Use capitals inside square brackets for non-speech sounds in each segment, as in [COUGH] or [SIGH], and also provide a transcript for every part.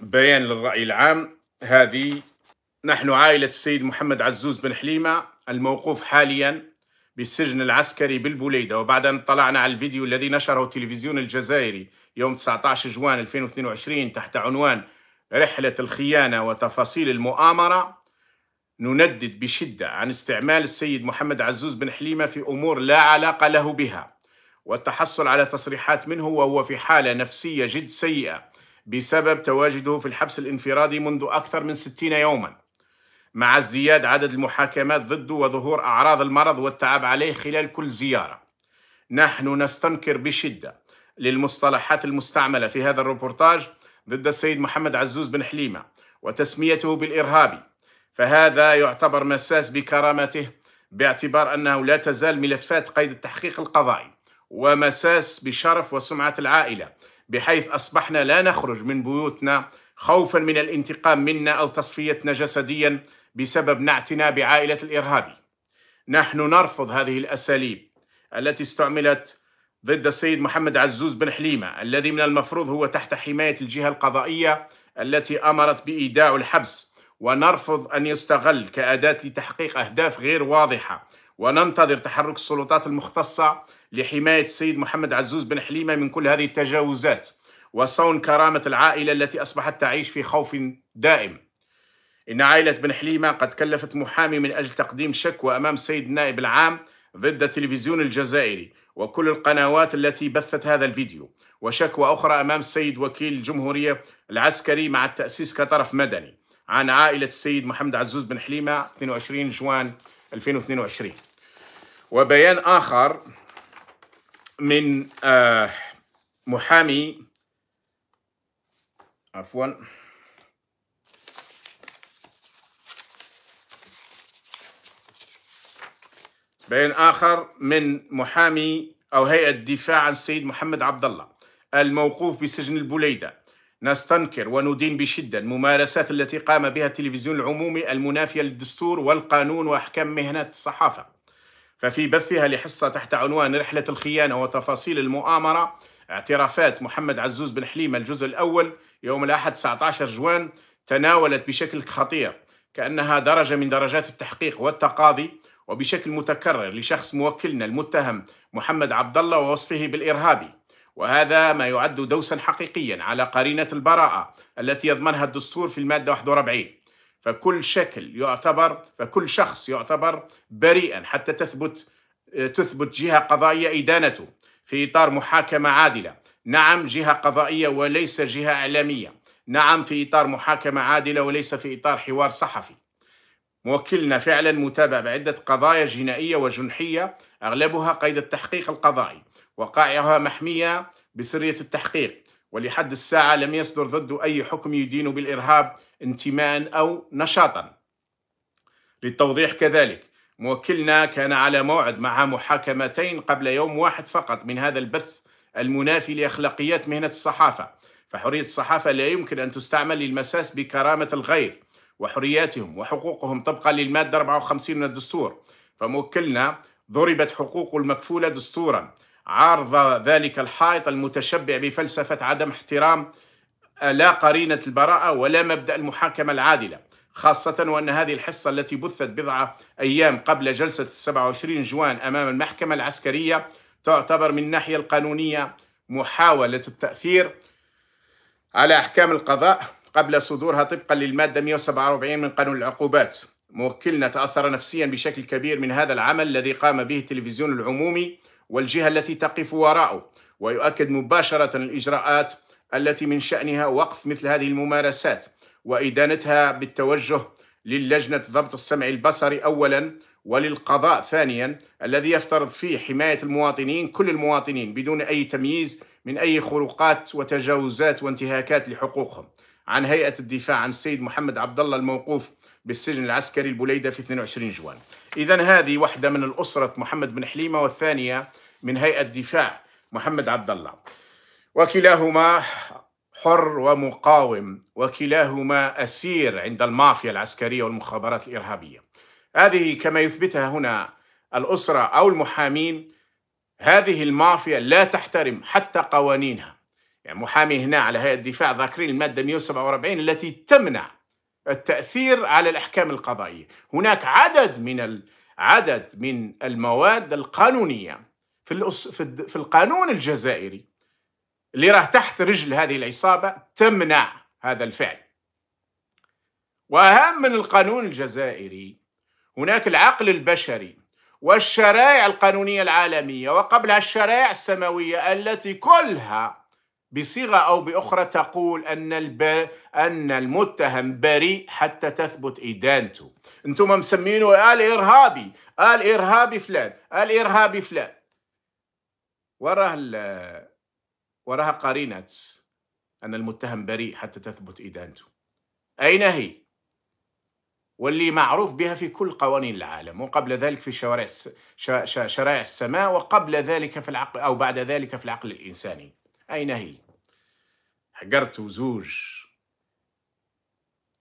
بيان للرأي العام هذه نحن عائلة السيد محمد عزوز بن حليمة الموقوف حاليا بالسجن العسكري بالبوليدة وبعد أن اطلعنا على الفيديو الذي نشره التلفزيون الجزائري يوم 19 جوان 2022 تحت عنوان رحلة الخيانة وتفاصيل المؤامرة نندد بشدة عن استعمال السيد محمد عزوز بن حليمة في أمور لا علاقة له بها والتحصل على تصريحات منه وهو في حالة نفسية جد سيئة بسبب تواجده في الحبس الانفرادي منذ أكثر من 60 يوما مع ازدياد عدد المحاكمات ضده وظهور أعراض المرض والتعب عليه خلال كل زيارة نحن نستنكر بشدة للمصطلحات المستعملة في هذا الروبورتاج ضد السيد محمد عزوز بن حليمة وتسميته بالإرهابي فهذا يعتبر مساس بكرامته باعتبار أنه لا تزال ملفات قيد التحقيق القضائي ومساس بشرف وسمعة العائلة بحيث أصبحنا لا نخرج من بيوتنا خوفا من الانتقام منا أو تصفيتنا جسديا بسبب نعتنا بعائلة الإرهابي نحن نرفض هذه الأساليب التي استعملت ضد السيد محمد عزوز بن حليمة الذي من المفروض هو تحت حماية الجهة القضائية التي أمرت بإيداع الحبس ونرفض أن يستغل كأداة لتحقيق أهداف غير واضحة وننتظر تحرك السلطات المختصة لحماية السيد محمد عزوز بن حليمة من كل هذه التجاوزات وصون كرامة العائلة التي أصبحت تعيش في خوف دائم إن عائلة بن حليمة قد كلفت محامي من أجل تقديم شكوى أمام السيد النائب العام ضد التلفزيون الجزائري وكل القنوات التي بثت هذا الفيديو وشكوى أخرى أمام السيد وكيل الجمهورية العسكري مع التأسيس كطرف مدني عن عائلة السيد محمد عزوز بن حليمة 22 جوان 2022 وبيان آخر من آه، محامي عفوا بيان آخر من محامي أو هيئة الدفاع عن السيد محمد عبد الله الموقوف بسجن البليدة نستنكر وندين بشدة الممارسات التي قام بها التلفزيون العمومي المنافية للدستور والقانون وأحكام مهنة الصحافة ففي بثها لحصة تحت عنوان رحلة الخيانة وتفاصيل المؤامرة اعترافات محمد عزوز بن حليمة الجزء الأول يوم الأحد 19 جوان تناولت بشكل خطير كأنها درجة من درجات التحقيق والتقاضي وبشكل متكرر لشخص موكلنا المتهم محمد عبد الله ووصفه بالإرهابي وهذا ما يعد دوسا حقيقيا على قرينة البراءة التي يضمنها الدستور في المادة 41 فكل شكل يعتبر فكل شخص يعتبر بريئا حتى تثبت آه، تثبت جهة قضائية إدانته في إطار محاكمة عادلة نعم جهة قضائية وليس جهة إعلامية نعم في إطار محاكمة عادلة وليس في إطار حوار صحفي موكلنا فعلا متابع بعدة قضايا جنائية وجنحية أغلبها قيد التحقيق القضائي وقائعها محمية بسرية التحقيق ولحد الساعة لم يصدر ضده أي حكم يدين بالإرهاب انتماء أو نشاطا للتوضيح كذلك موكلنا كان على موعد مع محاكمتين قبل يوم واحد فقط من هذا البث المنافي لأخلاقيات مهنة الصحافة فحرية الصحافة لا يمكن أن تستعمل للمساس بكرامة الغير وحرياتهم وحقوقهم طبقا للمادة 54 من الدستور فموكلنا ضربت حقوق المكفولة دستورا عارض ذلك الحائط المتشبع بفلسفة عدم احترام لا قرينة البراءة ولا مبدأ المحاكمة العادلة خاصة وأن هذه الحصة التي بثت بضعة أيام قبل جلسة 27 جوان أمام المحكمة العسكرية تعتبر من الناحية القانونية محاولة التأثير على أحكام القضاء قبل صدورها طبقا للمادة 147 من قانون العقوبات موكلنا تأثر نفسيا بشكل كبير من هذا العمل الذي قام به التلفزيون العمومي والجهة التي تقف وراءه ويؤكد مباشرة الإجراءات التي من شأنها وقف مثل هذه الممارسات وإدانتها بالتوجه للجنة ضبط السمع البصري أولا وللقضاء ثانيا الذي يفترض فيه حماية المواطنين كل المواطنين بدون أي تمييز من أي خروقات وتجاوزات وانتهاكات لحقوقهم عن هيئة الدفاع عن السيد محمد عبد الله الموقوف بالسجن العسكري البليدة في 22 جوان إذا هذه واحدة من الأسرة محمد بن حليمة والثانية من هيئة دفاع محمد عبد الله وكلاهما حر ومقاوم وكلاهما أسير عند المافيا العسكرية والمخابرات الإرهابية هذه كما يثبتها هنا الأسرة أو المحامين هذه المافيا لا تحترم حتى قوانينها يعني محامي هنا على هيئة الدفاع ذاكرين المادة 147 التي تمنع التأثير على الأحكام القضائية هناك عدد من عدد من المواد القانونية في, في القانون الجزائري اللي راه تحت رجل هذه العصابة تمنع هذا الفعل وأهم من القانون الجزائري هناك العقل البشري والشرائع القانونية العالمية وقبلها الشرائع السماوية التي كلها بصيغة أو بأخرى تقول أن البر... أن المتهم بريء حتى تثبت إدانته أنتم مسمينه آل إرهابي آل إرهابي فلان آل إرهابي فلان وراه وراها قرينات أن المتهم بريء حتى تثبت إدانته أين هي؟ واللي معروف بها في كل قوانين العالم وقبل ذلك في شوارع شرائع السماء وقبل ذلك في العقل أو بعد ذلك في العقل الإنساني أين هي؟ حقرت زوج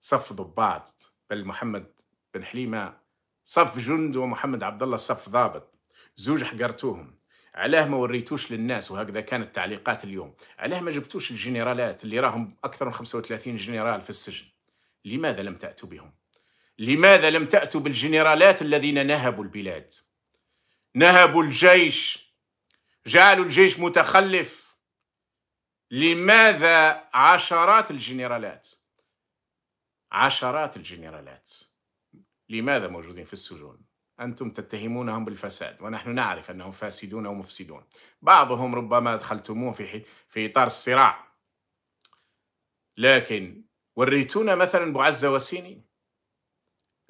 صف ضباط بل محمد بن حليمة صف جند ومحمد عبد الله صف ضابط زوج حقرتوهم علاه ما وريتوش للناس وهكذا كانت تعليقات اليوم علاه ما جبتوش الجنرالات اللي راهم أكثر من 35 جنرال في السجن لماذا لم تأتوا بهم لماذا لم تأتوا بالجنرالات الذين نهبوا البلاد نهبوا الجيش جعلوا الجيش متخلف لماذا عشرات الجنرالات عشرات الجنرالات لماذا موجودين في السجون أنتم تتهمونهم بالفساد ونحن نعرف أنهم فاسدون ومفسدون بعضهم ربما أدخلتموه في, في إطار الصراع لكن وريتونا مثلا بعزة وسيني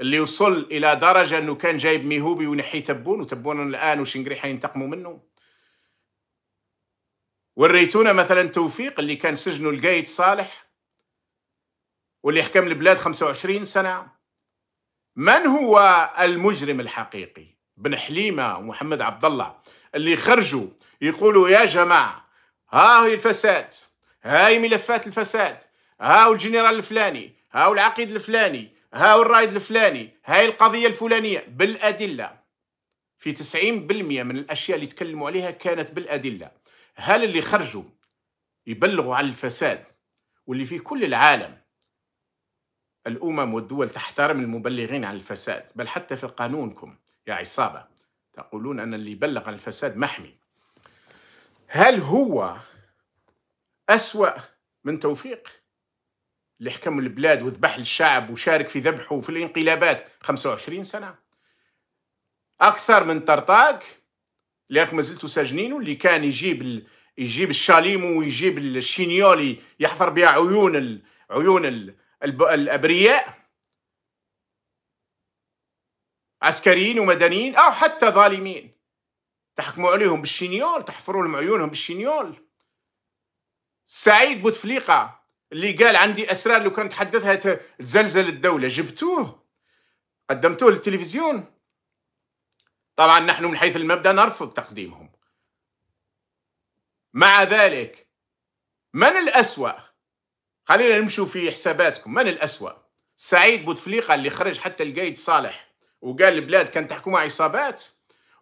اللي وصل إلى درجة أنه كان جايب ميهوبي ونحي تبون وتبون الآن وشنقري حينتقموا منه وريتونا مثلا توفيق اللي كان سجنه القايد صالح واللي حكم البلاد 25 سنة من هو المجرم الحقيقي بن حليمه ومحمد عبد الله اللي خرجوا يقولوا يا جماعه ها هي الفساد هاي ملفات الفساد هاو الجنرال الفلاني هاو العقيد الفلاني هاو الرايد الفلاني هاي القضية الفلانية بالأدلة في 90% من الأشياء اللي تكلموا عليها كانت بالأدلة هل اللي خرجوا يبلغوا عن الفساد واللي في كل العالم الأمم والدول تحترم المبلغين عن الفساد بل حتى في قانونكم يا عصابة تقولون أن اللي بلغ عن الفساد محمي هل هو أسوأ من توفيق اللي حكم البلاد وذبح الشعب وشارك في ذبحه في الانقلابات 25 سنة أكثر من طرطاق اللي ما زلتوا ساجنين اللي كان يجيب يجيب الشاليمو ويجيب الشينيولي يحفر بها عيون ال عيون ال الابرياء عسكريين ومدنيين او حتى ظالمين تحكموا عليهم بالشينيول تحفروا لهم عيونهم بالشينيول سعيد بوتفليقه اللي قال عندي اسرار لو كان تحدثها تزلزل الدوله جبتوه قدمتوه للتلفزيون طبعا نحن من حيث المبدا نرفض تقديمهم مع ذلك من الاسوا خلينا نمشوا في حساباتكم من الأسوأ سعيد بوتفليقة اللي خرج حتى القايد صالح وقال البلاد كانت تحكمها عصابات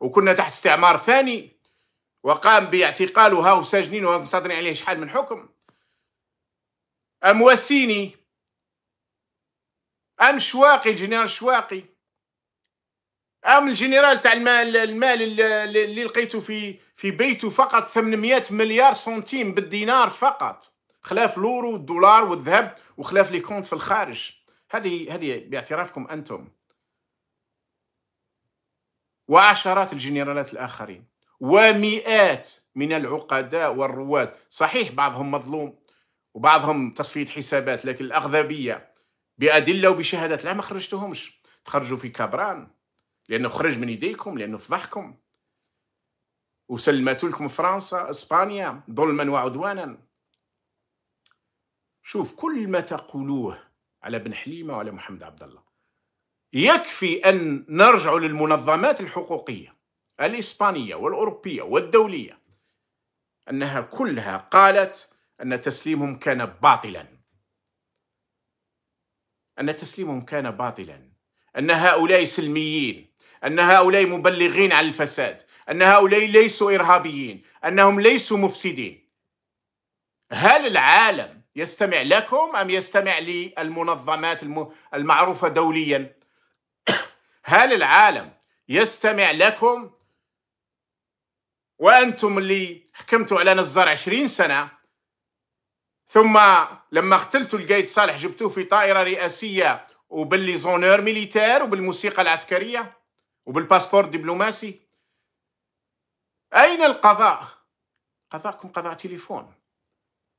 وكنا تحت استعمار ثاني وقام ساجنين وهاو ومساطرين عليه شحال من حكم أمواسيني أم شواقي الجنرال شواقي أم الجنرال تاع المال المال اللي لقيته في في بيته فقط 800 مليار سنتيم بالدينار فقط خلاف لورو والدولار والذهب وخلاف لي كونت في الخارج هذه هذه باعترافكم انتم وعشرات الجنرالات الاخرين ومئات من العقداء والرواد صحيح بعضهم مظلوم وبعضهم تصفيه حسابات لكن الاغلبيه بادله وبشهادات لا ما خرجتهمش تخرجوا في كبران لانه خرج من يديكم لانه فضحكم وسلمت لكم فرنسا اسبانيا ظلما وعدوانا شوف كل ما تقولوه على بن حليمة وعلى محمد عبد الله يكفي أن نرجع للمنظمات الحقوقية الإسبانية والأوروبية والدولية أنها كلها قالت أن تسليمهم كان باطلا أن تسليمهم كان باطلا أن هؤلاء سلميين أن هؤلاء مبلغين عن الفساد أن هؤلاء ليسوا إرهابيين أنهم ليسوا مفسدين هل العالم يستمع لكم أم يستمع للمنظمات المعروفة دوليا [COUGHS] هل العالم يستمع لكم وأنتم اللي حكمتوا على نزار عشرين سنة ثم لما اختلتوا القايد صالح جبتوه في طائرة رئاسية وباللي زونور ميليتير وبالموسيقى العسكرية وبالباسبور دبلوماسي أين القضاء؟ قضاءكم قضاء تليفون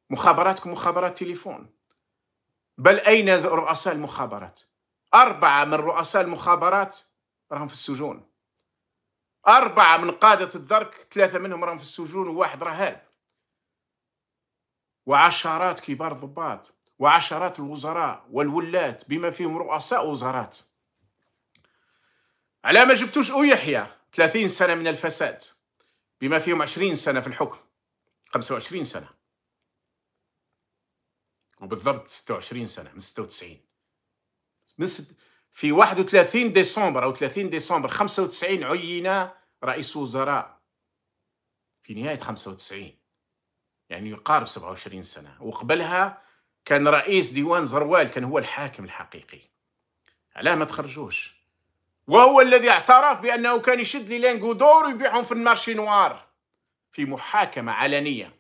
مخابراتكم مخابرات تليفون بل أين رؤساء المخابرات أربعة من رؤساء المخابرات راهم في السجون أربعة من قادة الدرك ثلاثة منهم راهم في السجون وواحد راه هارب وعشرات كبار الضباط وعشرات الوزراء والولات بما فيهم رؤساء وزارات على ما جبتوش أو يحيى 30 سنة من الفساد بما فيهم 20 سنة في الحكم 25 سنة وبالضبط 26 سنه من 96 من ست في 31 ديسمبر او 30 ديسمبر 95 عين رئيس وزراء في نهايه 95 يعني يقارب 27 سنه وقبلها كان رئيس ديوان زروال كان هو الحاكم الحقيقي علاه ما تخرجوش وهو الذي اعترف بانه كان يشد لي لانغودور ويبيعهم في المارشي نوار في محاكمه علنيه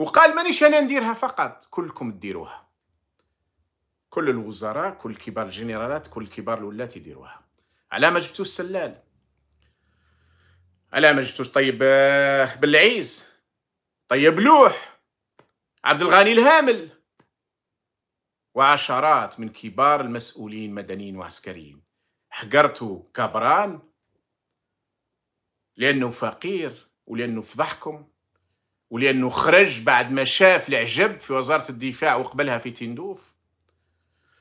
وقال مانيش انا نديرها فقط كلكم ديروها كل الوزراء كل كبار الجنرالات كل كبار الولات يديروها على ما جبتو السلال على ما جبتوش طيب آه، بالعيز طيب لوح عبد الغني الهامل وعشرات من كبار المسؤولين مدنيين وعسكريين حقرتوا كبران لأنه فقير ولأنه فضحكم ولأنه خرج بعد ما شاف العجب في وزارة الدفاع وقبلها في تندوف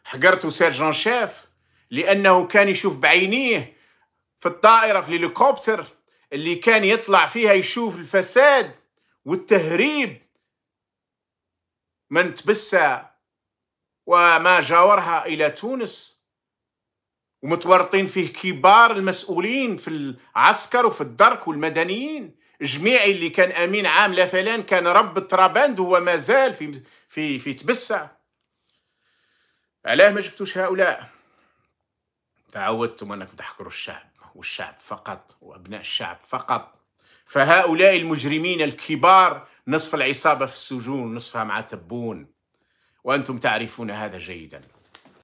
حقرته سيرجون شاف لأنه كان يشوف بعينيه في الطائرة في الهليكوبتر اللي كان يطلع فيها يشوف الفساد والتهريب من تبسى وما جاورها إلى تونس ومتورطين فيه كبار المسؤولين في العسكر وفي الدرك والمدنيين جميعي اللي كان امين عام لفلان كان رب طرابند هو مازال في في في تبسع علاه ما جبتوش هؤلاء تعودتم انكم تحقروا الشعب والشعب فقط وابناء الشعب فقط فهؤلاء المجرمين الكبار نصف العصابه في السجون نصفها مع تبون وانتم تعرفون هذا جيدا